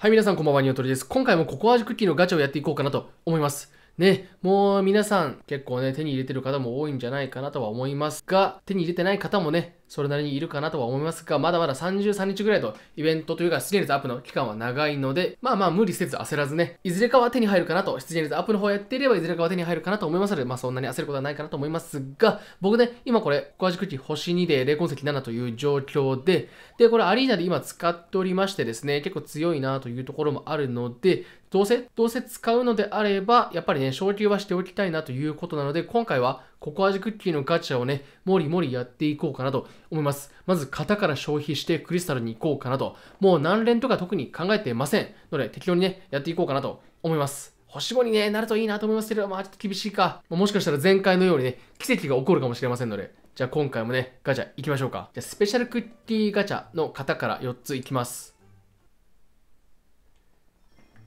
はい、皆さんこんばんは、ニワトリです。今回もココア味クッキーのガチャをやっていこうかなと思います。ね、もう皆さん結構ね、手に入れてる方も多いんじゃないかなとは思いますが、手に入れてない方もね、それなりにいるかなとは思いますが、まだまだ33日ぐらいとイベントというか出現率アップの期間は長いので、まあまあ無理せず焦らずね、いずれかは手に入るかなと、出現率アップの方やっていればいずれかは手に入るかなと思いますので、まあそんなに焦ることはないかなと思いますが、僕ね、今これ、小味口星2で霊魂石7という状況で、で、これアリーナで今使っておりましてですね、結構強いなというところもあるので、どうせ、どうせ使うのであれば、やっぱりね、昇級はしておきたいなということなので、今回はココア味クッキーのガチャをね、もりもりやっていこうかなと思います。まず型から消費してクリスタルに行こうかなと。もう何連とか特に考えてません。ので、適当にね、やっていこうかなと思います。星5に、ね、なるといいなと思いますけど、まあちょっと厳しいか。もしかしたら前回のようにね、奇跡が起こるかもしれませんので。じゃあ今回もね、ガチャ行きましょうか。じゃあスペシャルクッキーガチャの型から4ついきます。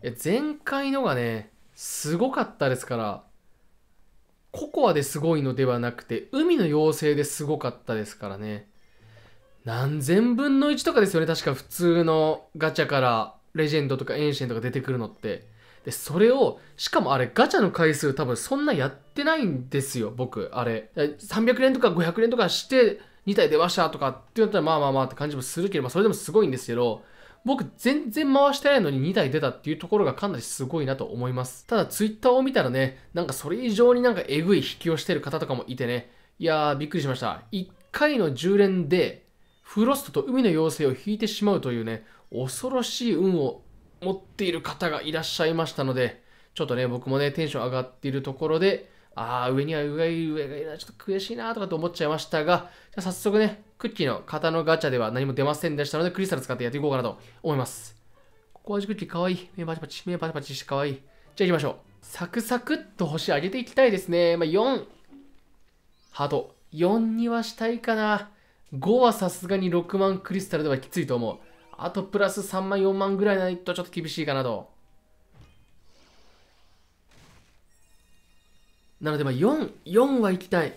や前回のがねすごかったですからココアですごいのではなくて海の妖精ですごかったですからね何千分の1とかですよね確か普通のガチャからレジェンドとかエンシェントが出てくるのってでそれをしかもあれガチャの回数多分そんなやってないんですよ僕あれ300連とか500連とかして2体出ましたとかって言ったらまあまあまあって感じもするけど、まあ、それでもすごいんですけど僕全然回してないのに2台出たっていうところがかなりすごいなと思います。ただ Twitter を見たらね、なんかそれ以上になんかえぐい引きをしてる方とかもいてね、いやーびっくりしました。1回の10連でフロストと海の妖精を引いてしまうというね、恐ろしい運を持っている方がいらっしゃいましたので、ちょっとね、僕もね、テンション上がっているところで、ああ、上には上がいる、上がいるな、ちょっと悔しいなとかと思っちゃいましたが、じゃあ早速ね、クッキーの型のガチャでは何も出ませんでしたので、クリスタル使ってやっていこうかなと思います。ここはクッキーかわいい。目パチパチ、目パチパチしてかわいい。じゃあ行きましょう。サクサクっと星上げていきたいですね。まあ、4。ハート。4にはしたいかな。5はさすがに6万クリスタルではきついと思う。あとプラス3万4万ぐらいないとちょっと厳しいかなとなので、まあ、4、4は行きたい。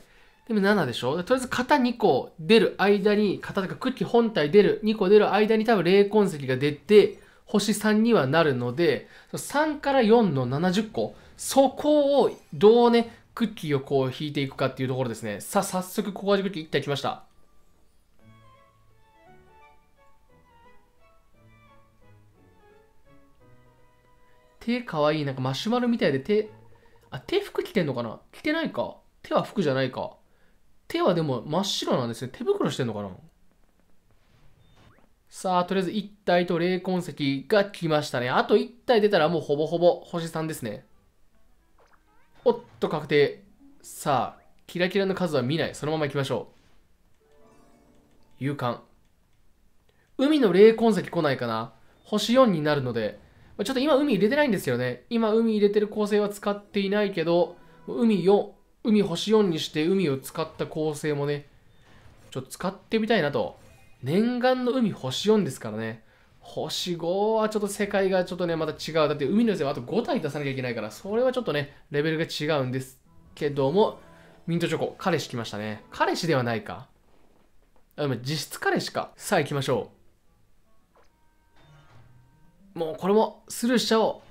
でも7でしょとりあえず型2個出る間に、型とかクッキー本体出る、2個出る間に多分霊痕石が出て、星3にはなるので、3から4の70個、そこをどうね、クッキーをこう引いていくかっていうところですね。さあ、早速、ここはクッキー1体来ました。手かわいい。なんかマシュマロみたいで手、あ、手服着てんのかな着てないか。手は服じゃないか。手はでも真っ白なんですね。手袋してんのかなさあ、とりあえず1体と霊痕跡が来ましたね。あと1体出たらもうほぼほぼ星3ですね。おっと、確定。さあ、キラキラの数は見ない。そのまま行きましょう。勇敢。海の霊痕石来ないかな星4になるので。ちょっと今海入れてないんですよね。今海入れてる構成は使っていないけど、海を、海星4にして海を使った構成もね、ちょっと使ってみたいなと。念願の海星4ですからね。星5はちょっと世界がちょっとね、また違う。だって海のせい。はあと5体出さなきゃいけないから、それはちょっとね、レベルが違うんですけども、ミントチョコ、彼氏来ましたね。彼氏ではないか。あ、でも実質彼氏か。さあ行きましょう。もうこれもスルーしちゃおう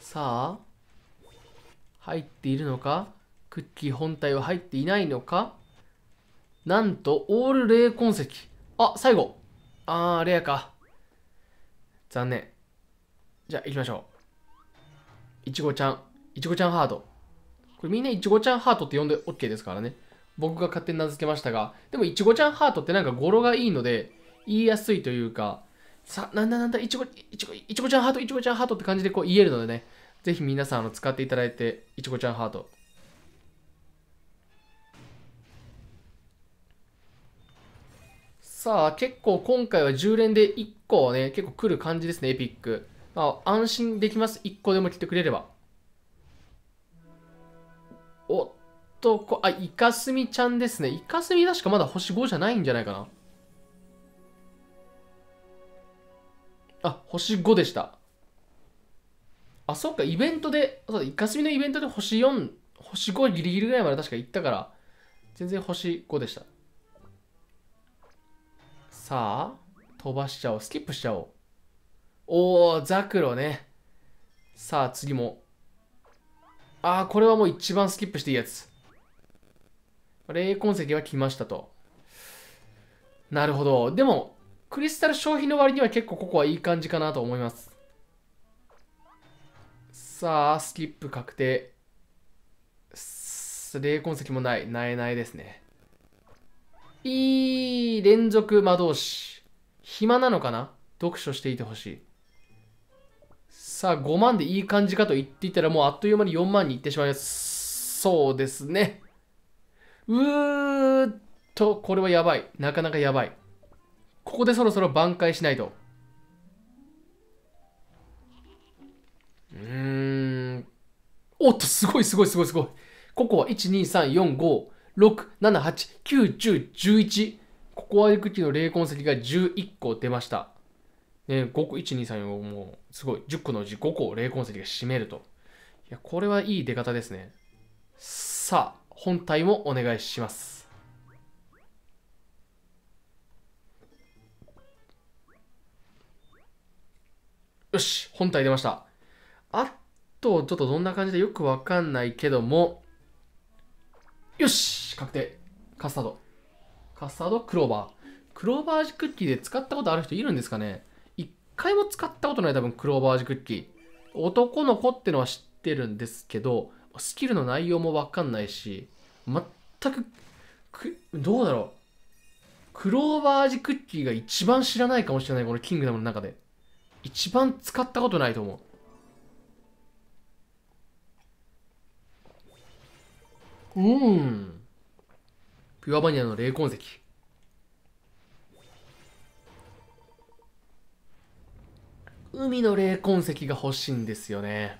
さあ入っているのかクッキー本体は入っていないのかなんとオール霊痕跡あ最後あーレアか残念じゃあ行きましょういちごちゃんいちごちゃんハート。これみんないちごちゃんハートって呼んで OK ですからね僕が勝手に名付けましたがでもいちごちゃんハートってなんか語呂がいいので言いやすいというかさ、なんだなんだ、いちご、いちご、いちごちゃんハート、いちごちゃんハートって感じでこう言えるのでね、ぜひ皆さんあの使っていただいて、いちごちゃんハート。さあ、結構今回は10連で1個ね、結構来る感じですね、エピック。まあ、安心できます。1個でも来てくれれば。おっと、こあ、イカスミちゃんですね。イカスミ確かまだ星5じゃないんじゃないかな。あ、星5でした。あ、そっか、イベントで、そうだ、イカスミのイベントで星4、星5ギリギリぐらいまで確か行ったから、全然星5でした。さあ、飛ばしちゃおう。スキップしちゃおう。おー、ザクロね。さあ、次も。ああこれはもう一番スキップしていいやつ。霊魂石は来ましたと。なるほど。でも、クリスタル消費の割には結構ここはいい感じかなと思います。さあ、スキップ確定。霊痕跡もない。なえないですね。いい連続魔導士。暇なのかな読書していてほしい。さあ、5万でいい感じかと言っていたら、もうあっという間に4万に行ってしまいます。そうですね。うーっと、これはやばい。なかなかやばい。ここでそろそろ挽回しないと。うーん。おっと、すごいすごいすごいすごい。ここは1、2、3、4、5、6、7、8、9、10、11。ここは陸地の霊魂石が11個出ました。ね、5個、1、2、3、4、5、もう、すごい。10個のうち5個を霊魂石が占めると。いや、これはいい出方ですね。さあ、本体もお願いします。よし、本体出ました。あと、ちょっとどんな感じでよくわかんないけども、よし確定。カスタード。カスタード、クローバー。クローバージクッキーで使ったことある人いるんですかね一回も使ったことない多分クローバージクッキー。男の子ってのは知ってるんですけど、スキルの内容もわかんないし、全く、くどうだろう。クローバージクッキーが一番知らないかもしれない、このキングダムの中で。一番使ったことないと思ううんピュアバニラの霊魂石海の霊魂石が欲しいんですよね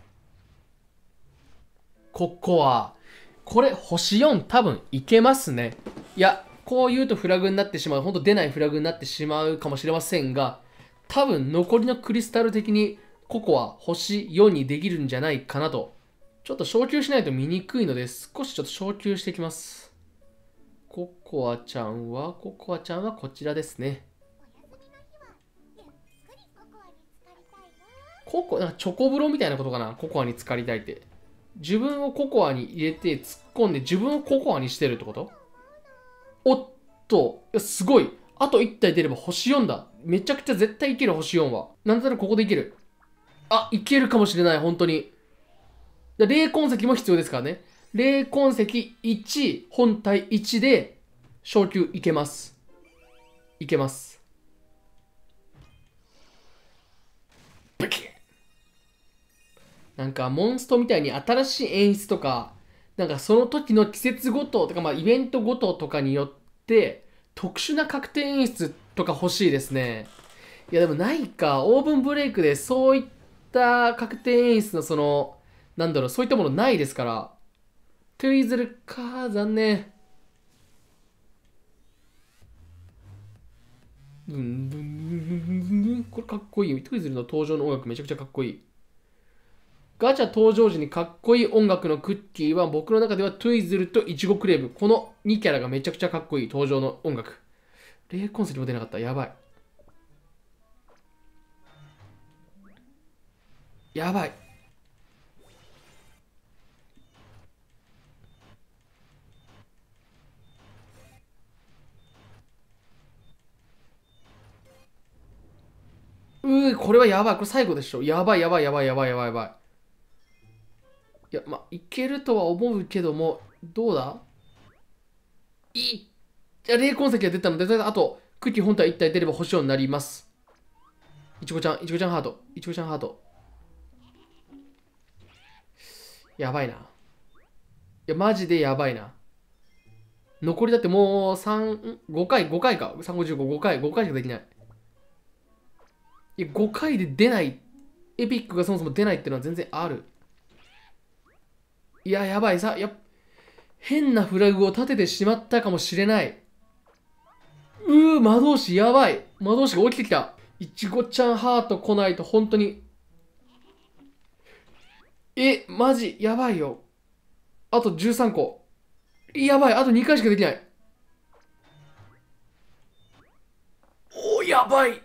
ここはこれ星4多分いけますねいやこう言うとフラグになってしまうほんと出ないフラグになってしまうかもしれませんが多分残りのクリスタル的にココア星4にできるんじゃないかなと。ちょっと昇級しないと見にくいので、少しちょっと昇級していきます。ココアちゃんは、ココアちゃんはこちらですね。ココア、チョコ風呂みたいなことかな。ココアに浸かりたいって。自分をココアに入れて突っ込んで自分をココアにしてるってことおっと、いやすごい。あと1体出れば星4だ。めちゃくちゃ絶対いける、星4は。なんとなくここでいける。あ、いけるかもしれない、本当に。霊痕跡も必要ですからね。霊痕跡1、本体1で、昇級いけます。いけます。ブキなんか、モンストみたいに新しい演出とか、なんかその時の季節ごととか、まあ、イベントごととかによって、特殊な確定演出って、とか欲しいですね。いやでもないか、オーブンブレイクでそういった確定演出のその、なんだろう、そういったものないですから。トゥイズルか、残念。ブンブンブンブンブンブン。これかっこいい。トゥイズルの登場の音楽めちゃくちゃかっこいい。ガチャ登場時にかっこいい音楽のクッキーは僕の中ではトゥイズルとイチゴクレーブ。この2キャラがめちゃくちゃかっこいい登場の音楽。霊魂石も出なかった。やばい。やばい。うー、これはやばい。これ最後でしょ。やばい、やばい、やばい、やばい、やばい、やばい。いや、まあ、いけるとは思うけども、どうだいっ霊痕跡が出たので、あと、空気本体一体出れば保証になります。いちごちゃん、いちごちゃんハート、いちごちゃんハート。やばいな。いや、マジでやばいな。残りだってもう3、5回、5回か。355、5回、5回しかできない。いや、5回で出ない。エピックがそもそも出ないっていうのは全然ある。いや、やばいさ。や変なフラグを立ててしまったかもしれない。うー、魔導士やばい。魔導士が起きてきた。いちごちゃんハート来ないと本当に。え、マジ、やばいよ。あと13個。やばい、あと2回しかできない。お、やばい。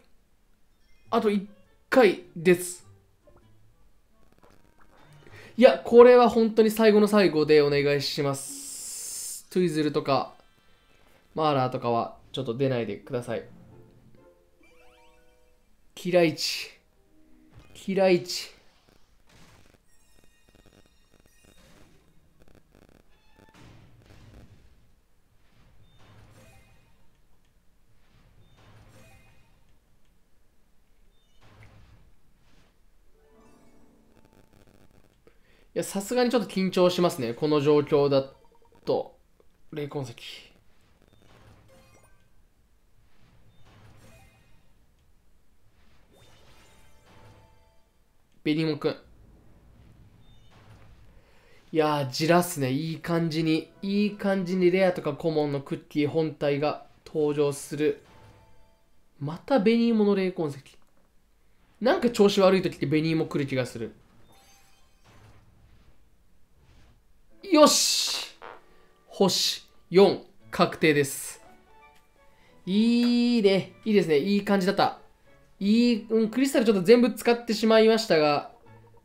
あと1回です。いや、これは本当に最後の最後でお願いします。トゥイズルとか、マーラーとかはちょっと出ないでください。キライチ。キライチ。いや、さすがにちょっと緊張しますね。この状況だと。霊魂石。ベリモくん。いやー、じらすね。いい感じに、いい感じにレアとかコモンのクッキー本体が登場する。またベニーモの霊痕跡。なんか調子悪い時ってベニーモ来る気がする。よし星4確定です。いいね。いいですね。いい感じだった。いい、うん、クリスタルちょっと全部使ってしまいましたが、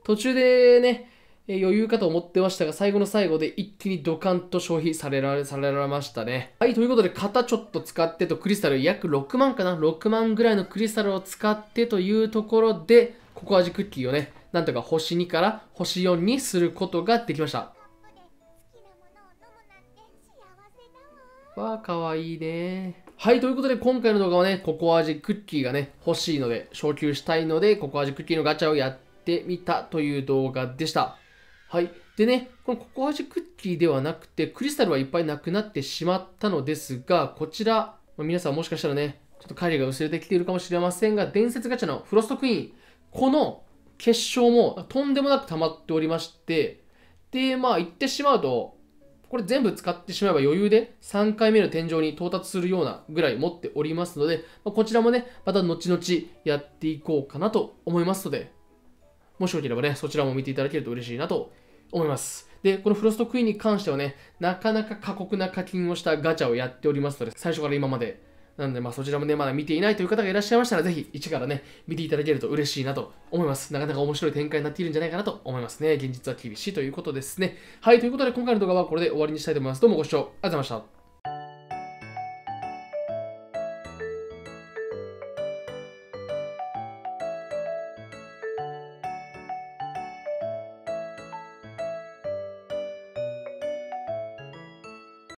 途中でね、余裕かと思ってましたが、最後の最後で一気にドカンと消費されられ、されられましたね。はい、ということで、型ちょっと使ってとクリスタル約6万かな ?6 万ぐらいのクリスタルを使ってというところで、ココア味クッキーをね、なんとか星2から星4にすることができました。わあ、かわいいねはい、ということで今回の動画はね、ココア味クッキーがね、欲しいので、昇級したいので、ココア味クッキーのガチャをやってみたという動画でした。はい。でね、このココア味クッキーではなくて、クリスタルはいっぱいなくなってしまったのですが、こちら、ま皆さんもしかしたらね、ちょっと帰りが薄れてきているかもしれませんが、伝説ガチャのフロストクイーン、この結晶もとんでもなく溜まっておりまして、で、まあ言ってしまうと、これ全部使ってしまえば余裕で3回目の天井に到達するようなぐらい持っておりますので、まこちらもね、また後々やっていこうかなと思いますので、もしよければね、そちらも見ていただけると嬉しいなと思います。で、このフロストクイーンに関してはね、なかなか過酷な課金をしたガチャをやっておりますので、最初から今までなので、まあ、そちらもね、まだ見ていないという方がいらっしゃいましたら、ぜひ、一からね、見ていただけると嬉しいなと思います。なかなか面白い展開になっているんじゃないかなと思いますね。現実は厳しいということですね。はい、ということで、今回の動画はこれで終わりにしたいと思います。どうもご視聴ありがとうございました。